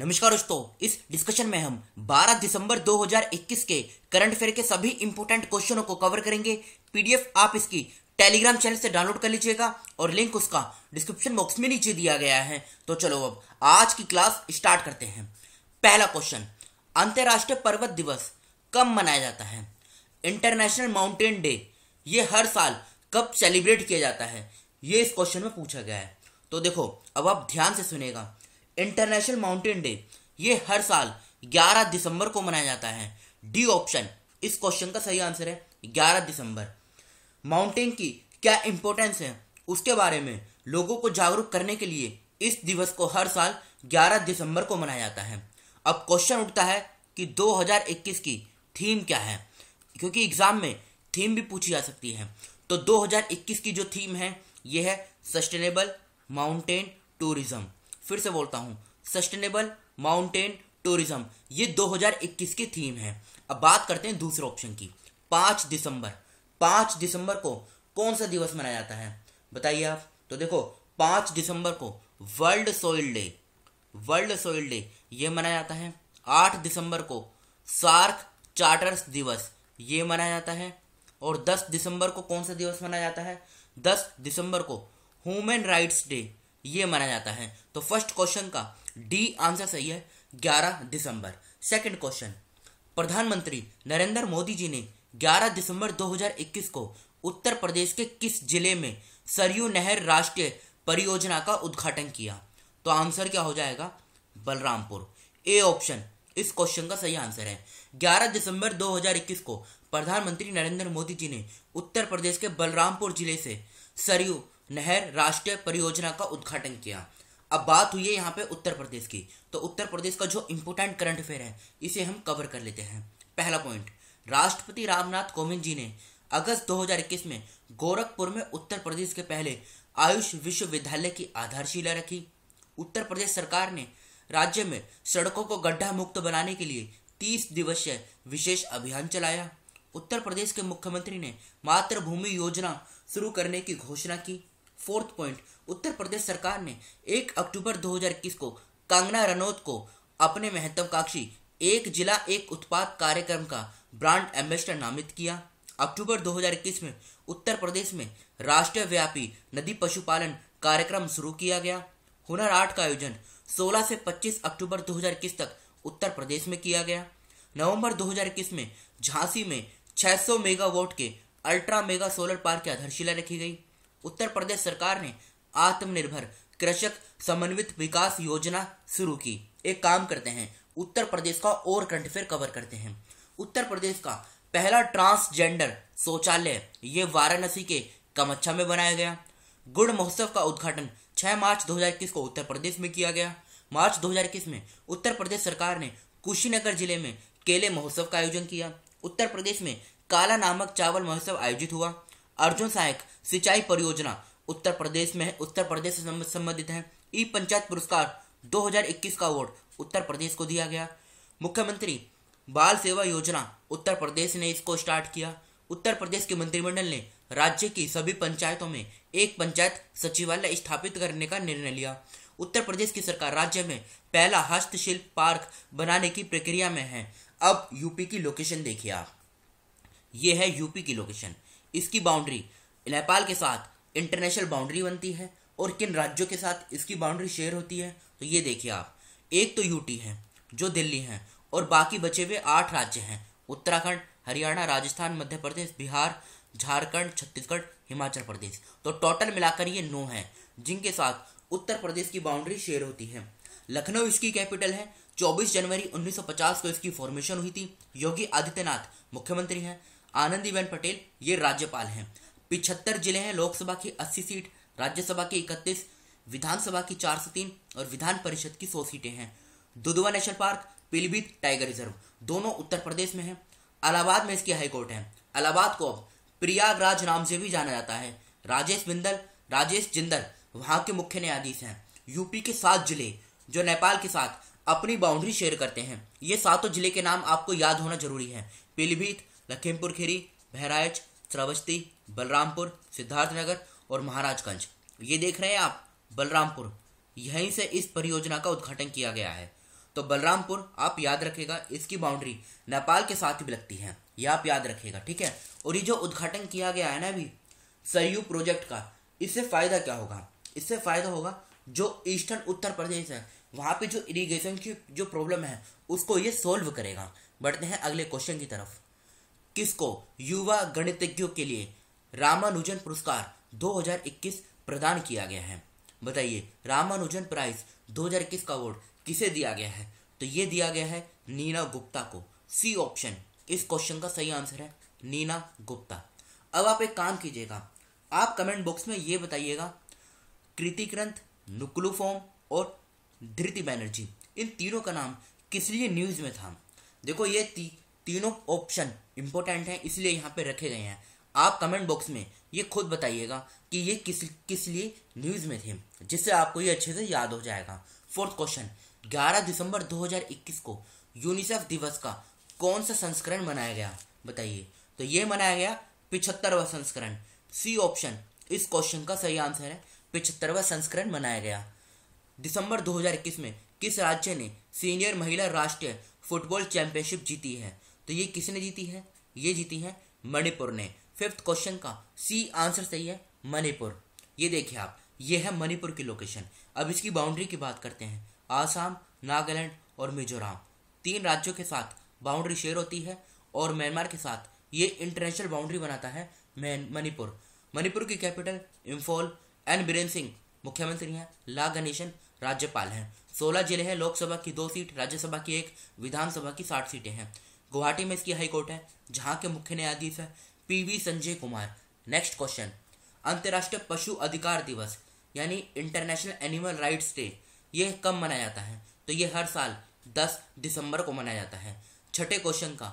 नमस्कार दोस्तों इस डिस्कशन में हम 12 दिसंबर 2021 के करंट अफेयर के सभी इंपोर्टेंट क्वेश्चनों को कवर करेंगे पीडीएफ आप इसकी टेलीग्राम चैनल से डाउनलोड कर लीजिएगा और लिंक उसका डिस्क्रिप्शन बॉक्स में नीचे दिया गया है तो चलो अब आज की क्लास स्टार्ट करते हैं पहला क्वेश्चन अंतर्राष्ट्रीय पर्वत दिवस कब मनाया जाता है इंटरनेशनल माउंटेन डे ये हर साल कब सेलिब्रेट किया जाता है ये इस क्वेश्चन में पूछा गया है तो देखो अब आप ध्यान से सुनेगा इंटरनेशनल माउंटेन डे ये हर साल 11 दिसंबर को मनाया जाता है डी ऑप्शन इस क्वेश्चन का सही आंसर है 11 दिसंबर माउंटेन की क्या इंपॉर्टेंस है उसके बारे में लोगों को जागरूक करने के लिए इस दिवस को हर साल 11 दिसंबर को मनाया जाता है अब क्वेश्चन उठता है कि 2021 की थीम क्या है क्योंकि एग्जाम में थीम भी पूछी जा सकती है तो 2021 की जो थीम है यह है सस्टेनेबल माउंटेन टूरिज्म फिर से बोलता हूँ सस्टेनेबल माउंटेन टूरिज्म ये 2021 की थीम है अब बात करते हैं दूसरे ऑप्शन की पाँच दिसंबर पाँच दिसंबर को कौन सा दिवस मनाया जाता है बताइए आप तो देखो पाँच दिसंबर को world soil day world soil day ये मनाया जाता है आठ दिसंबर को सार्क चार्टर्स दिवस ये मनाया जाता है और दस दिसंबर को कौन सा दिवस मनाया जाता है दस दिसंबर को ह्यूमन राइट्स डे ये माना जाता है तो फर्स्ट क्वेश्चन का डी आंसर सही है ग्यारह दिसंबर सेकंड क्वेश्चन प्रधानमंत्री नरेंद्र मोदी जी ने 11 दिसंबर 2021 को उत्तर प्रदेश के किस जिले में सरयू नहर राष्ट्रीय परियोजना का उद्घाटन किया तो आंसर क्या हो जाएगा बलरामपुर ए ऑप्शन इस क्वेश्चन का सही आंसर है 11 दिसंबर 2021 को प्रधानमंत्री नरेंद्र मोदी जी ने उत्तर प्रदेश के बलरामपुर जिले से सरयू नहर राष्ट्रीय परियोजना का उद्घाटन किया अब बात हुई है यहाँ पे उत्तर प्रदेश की तो उत्तर प्रदेश का जो इम्पोर्टेंट करंट अफेयर है इसे हम कवर कर लेते हैं पहला पॉइंट राष्ट्रपति रामनाथ कोविंद जी ने अगस्त 2021 में गोरखपुर में उत्तर प्रदेश के पहले आयुष विश्वविद्यालय की आधारशिला रखी उत्तर प्रदेश सरकार ने राज्य में सड़कों को गड्ढा मुक्त बनाने के लिए तीस दिवसीय विशेष अभियान चलाया उत्तर प्रदेश के मुख्यमंत्री ने मातृभूमि योजना शुरू करने की घोषणा की फोर्थ पॉइंट उत्तर प्रदेश सरकार ने 1 अक्टूबर 2021 को कांगना रनौत को अपने महत्वाकांक्षी एक जिला एक उत्पाद कार्यक्रम का ब्रांड एम्बेसडर नामित किया अक्टूबर 2021 में उत्तर प्रदेश में राष्ट्रीय व्यापी नदी पशुपालन कार्यक्रम शुरू किया गया हुनर हाट का आयोजन 16 से 25 अक्टूबर 2021 तक उत्तर प्रदेश में किया गया नवंबर 2021 में झांसी में 600 मेगावाट के अल्ट्रा मेगा सोलर पार्क की आधारशिला रखी गई उत्तर प्रदेश सरकार ने आत्मनिर्भर कृषक समन्वित विकास योजना शुरू की एक काम करते हैं उत्तर प्रदेश का और करंट अफेयर कवर करते हैं उत्तर प्रदेश का पहला ट्रांसजेंडर शौचालय ये वाराणसी के कमच्छा में बनाया गया गुड़ महोत्सव का उद्घाटन 6 मार्च 2021 को उत्तर प्रदेश में किया गया मार्च 2021 में उत्तर प्रदेश सरकार ने कुशीनगर जिले में केले महोत्सव का आयोजन किया उत्तर प्रदेश में काला नामक चावल महोत्सव आयोजित हुआ अर्जुन सहायक सिंचाई परियोजना उत्तर प्रदेश में है उत्तर प्रदेश से संबंधित है ई पंचायत पुरस्कार 2021 का अवार्ड उत्तर प्रदेश को दिया गया मुख्यमंत्री बाल सेवा योजना उत्तर प्रदेश ने इसको स्टार्ट किया उत्तर प्रदेश के मंत्रिमंडल ने राज्य की सभी पंचायतों में एक पंचायत सचिवालय स्थापित करने का निर्णय लिया उत्तर प्रदेश की सरकार राज्य में पहला हस्तशिल्प पार्क बनाने की प्रक्रिया में है अब यूपी की लोकेशन देखिए आप ये है यूपी की लोकेशन इसकी बाउंड्री नेपाल के साथ इंटरनेशनल बाउंड्री बनती है और किन राज्यों के साथ इसकी बाउंड्री शेयर होती है तो ये देखिए आप एक तो यूटी है जो दिल्ली है और बाकी बचे हुए आठ राज्य हैं उत्तराखंड हरियाणा राजस्थान मध्य प्रदेश बिहार झारखंड छत्तीसगढ़ हिमाचल प्रदेश तो टोटल मिलाकर ये नौ हैं जिनके साथ उत्तर प्रदेश की बाउंड्री शेयर होती है लखनऊ इसकी कैपिटल है 24 जनवरी 1950 को इसकी फॉर्मेशन हुई थी योगी आदित्यनाथ मुख्यमंत्री हैं आनंदीबेन पटेल ये राज्यपाल हैं पिछहत्तर जिले हैं लोकसभा की अस्सी सीट राज्यसभा की इकतीस विधानसभा की चार सौ तीन और विधान परिषद की सौ सीटें हैं Dudhwa national park Pilibhit tiger reserve दोनों उत्तर प्रदेश में हैं अलाहाबाद में इसकी हाईकोर्ट है अलाहाबाद को अब प्रयागराज नाम से भी जाना जाता है राजेश बिंदल राजेश जिंदल वहाँ के मुख्य न्यायाधीश हैं यूपी के सात जिले जो नेपाल के साथ अपनी बाउंड्री शेयर करते हैं ये सातों जिले के नाम आपको याद होना जरूरी है पीलीभीत लखीमपुर खीरी बहराइच श्रावस्ती बलरामपुर सिद्धार्थनगर और महाराजगंज ये देख रहे हैं आप बलरामपुर यहीं से इस परियोजना का उद्घाटन किया गया है तो बलरामपुर आप याद रखेगा इसकी बाउंड्री नेपाल के साथ भी लगती है यह आप याद रखेगा ठीक है और ये जो उद्घाटन किया गया है ना अभी सरयू प्रोजेक्ट का इससे फायदा क्या होगा इससे फायदा होगा जो ईस्टर्न उत्तर प्रदेश है वहां पे जो इरिगेशन की जो प्रॉब्लम है उसको ये सोल्व करेगा बढ़ते हैं अगले क्वेश्चन की तरफ किसको युवा गणितज्ञों के लिए रामानुजन पुरस्कार 2021 प्रदान किया गया है बताइए रामानुजन प्राइज 2021 का अवार्ड किसे दिया गया है तो ये दिया गया है नीना गुप्ता को सी ऑप्शन इस क्वेश्चन का सही आंसर है नीना गुप्ता अब आप एक काम कीजिएगा आप कमेंट बॉक्स में ये बताइएगा कृति ग्रंथ नुकलू फॉर्म और धृति बैनर्जी इन तीनों का नाम किस लिए न्यूज में था देखो ये ती, तीनों ऑप्शन इम्पोर्टेंट हैं इसलिए यहाँ पे रखे गए हैं आप कमेंट बॉक्स में ये खुद बताइएगा कि ये किस किस लिए न्यूज़ में थे जिससे आपको ये अच्छे से याद हो जाएगा फोर्थ क्वेश्चन 11 दिसंबर 2021 को यूनिसेफ दिवस का कौन सा संस्करण मनाया गया बताइए तो ये मनाया गया पिछहत्तरवा संस्करण सी ऑप्शन इस क्वेश्चन का सही आंसर है पिछहत्तरवा संस्करण मनाया गया दिसंबर 2021 में किस राज्य ने सीनियर महिला राष्ट्रीय फुटबॉल चैंपियनशिप जीती है तो ये किसने जीती है ये जीती है मणिपुर ने फिफ्थ क्वेश्चन का सी आंसर सही है मणिपुर ये देखिए आप ये है मणिपुर की लोकेशन अब इसकी बाउंड्री की बात करते हैं आसाम नागालैंड और मिजोरम तीन राज्यों के साथ बाउंड्री शेयर होती है और म्यांमार के साथ ये इंटरनेशनल बाउंड्री बनाता है मणिपुर मणिपुर की कैपिटल इम्फॉल एन बीरेन सिंह मुख्यमंत्री हैं ला गणेशन राज्यपाल हैं सोलह जिले हैं लोकसभा की दो सीट राज्यसभा की एक विधानसभा की साठ सीटें हैं गुवाहाटी में इसकी हाई कोर्ट है जहाँ के मुख्य न्यायाधीश है PV Sanjay Kumar next question अंतर्राष्ट्रीय पशु अधिकार दिवस यानी इंटरनेशनल एनिमल राइट्स डे ये कब मनाया जाता है तो ये हर साल 10 दिसंबर को मनाया जाता है छठे क्वेश्चन का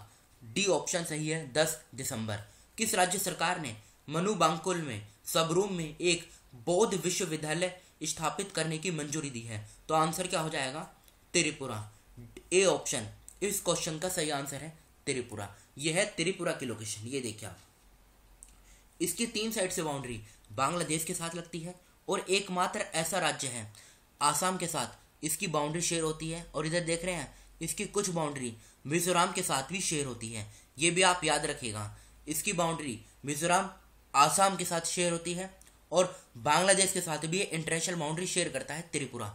डी ऑप्शन सही है 10 दिसंबर किस राज्य सरकार ने मनु बांकुल में सबरूम में एक बौद्ध विश्वविद्यालय स्थापित करने की मंजूरी दी है तो आंसर क्या हो जाएगा त्रिपुरा ए ऑप्शन इस क्वेश्चन का सही आंसर है त्रिपुरा यह है त्रिपुरा की लोकेशन ये देखिए आप इसकी तीन साइड से बाउंड्री बांग्लादेश के साथ लगती है और एकमात्र ऐसा राज्य है आसाम के साथ इसकी बाउंड्री शेयर होती है और इधर देख रहे हैं इसकी कुछ बाउंड्री मिजोराम के साथ भी शेयर होती है ये भी आप याद रखेगा इसकी बाउंड्री मिजोराम आसाम के साथ शेयर होती है और बांग्लादेश के साथ भी इंटरनेशनल बाउंड्री शेयर करता है त्रिपुरा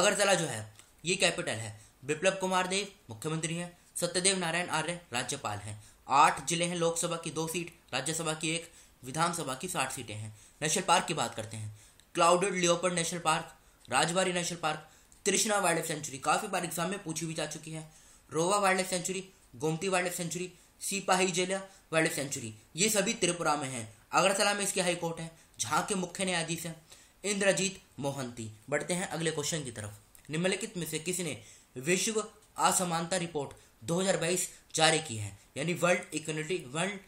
अगरतला जो है ये कैपिटल है विप्लव कुमार देव मुख्यमंत्री हैं सत्यदेव नारायण आर्य राज्यपाल हैं आठ जिले हैं लोकसभा की दो सीट राज्यसभा की एक विधानसभा की साठ सीटें हैं नेशनल पार्क की बात करते हैं clouded leopard national park Rajbari national park Trishna wildlife sanctuary काफ़ी बार एग्जाम में पूछी भी जा चुकी है Rowa wildlife sanctuary Gomti wildlife sanctuary Sepahijala wild wildlife century ये सभी त्रिपुरा में हैं अगरतला में इसकी हाईकोर्ट कोर्ट है जहाँ के मुख्य न्यायाधीश हैं इंद्रजीत मोहंती बढ़ते हैं अगले क्वेश्चन की तरफ निम्नलिखित में से किसने विश्व असमानता रिपोर्ट 2022 जारी की है यानी world equality world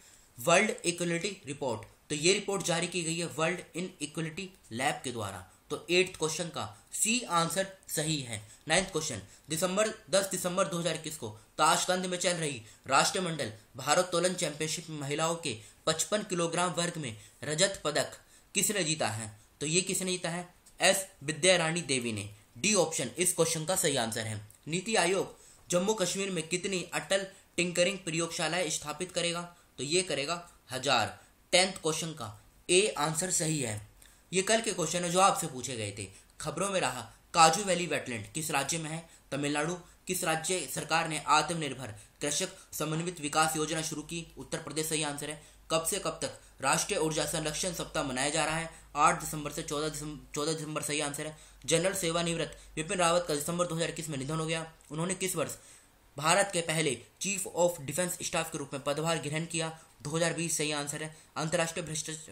world equality report तो ये रिपोर्ट जारी की गई है वर्ल्ड इन इक्वलिटी लैब के द्वारा तो एट्थ क्वेश्चन का सी आंसर सही है नाइन्थ क्वेश्चन दिसंबर 10 दिसंबर 2021 को ताशकंद में चल रही राष्ट्रमंडल भारोत्तोलन चैंपियनशिप में महिलाओं के 55 किलोग्राम वर्ग में रजत पदक किसने जीता है तो ये किसने जीता है एस विद्या रानी देवी ने डी ऑप्शन इस क्वेश्चन का सही आंसर है नीति आयोग जम्मू कश्मीर में कितनी अटल टिंकरिंग प्रयोगशालाएं स्थापित करेगा तो ये करेगा हजार टेंथ क्वेश्चन का ए आंसर सही है ये कल के क्वेश्चन है जो आपसे पूछे गए थे खबरों में रहा काजू वैली वेटलैंड किस राज्य में है तमिलनाडु किस राज्य सरकार ने आत्मनिर्भर कृषक समन्वित विकास योजना शुरू की उत्तर प्रदेश सही आंसर है कब से कब तक राष्ट्रीय ऊर्जा संरक्षण सप्ताह मनाया जा रहा है आठ दिसंबर से चौदह दिसंबर चौदह दिसंबर सही आंसर है जनरल सेवानिवृत्त विपिन रावत का दिसंबर 2021 में निधन हो गया उन्होंने किस वर्ष भारत के पहले चीफ ऑफ डिफेंस स्टाफ के रूप में पदभार ग्रहण किया 2020 सही आंसर है अंतर्राष्ट्रीय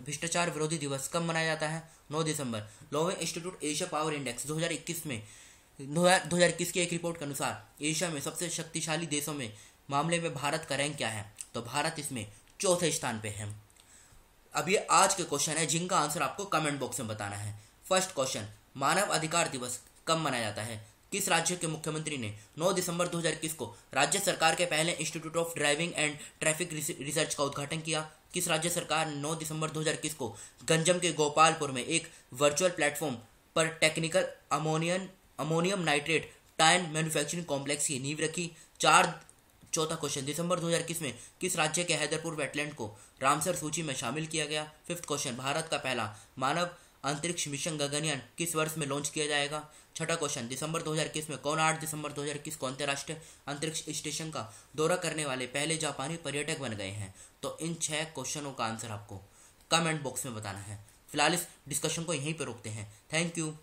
भ्रष्टाचार विरोधी दिवस कब मनाया जाता है 9 दिसंबर Lowy institute Asia power index 2021 में इक्कीस की एक रिपोर्ट के अनुसार एशिया में सबसे शक्तिशाली देशों में मामले में भारत का रैंक क्या है तो भारत इसमें चौथे स्थान पे है अब ये आज के क्वेश्चन है जिनका आंसर आपको कमेंट बॉक्स में बताना है फर्स्ट क्वेश्चन मानव अधिकार दिवस कब मनाया जाता है किस राज्य के मुख्यमंत्री ने 9 दिसंबर 2021 को राज्य सरकार के पहले institute of driving and traffic research का उद्घाटन किया किस राज्य सरकार ने 9 दिसंबर 2021 को गंजम के गोपालपुर में एक वर्चुअल प्लेटफॉर्म पर टेक्निकल अमोनियन अमोनियम नाइट्रेट टाइन मैन्युफैक्चरिंग कॉम्प्लेक्स की नींव रखी चार चौथा क्वेश्चन दिसंबर 2021 में किस राज्य के हैदरपुर वेटलैंड को रामसर सूची में शामिल किया गया फिफ्थ क्वेश्चन भारत का पहला मानव अंतरिक्ष मिशन गगनयान किस वर्ष में लॉन्च किया जाएगा छठा क्वेश्चन दिसंबर 2021 में कौन आठ दिसंबर 2021 को अंतर्राष्ट्रीय अंतरिक्ष स्टेशन का दौरा करने वाले पहले जापानी पर्यटक बन गए हैं तो इन छह क्वेश्चनों का आंसर आपको कमेंट बॉक्स में बताना है फिलहाल इस डिस्कशन को यहीं पर रोकते हैं थैंक यू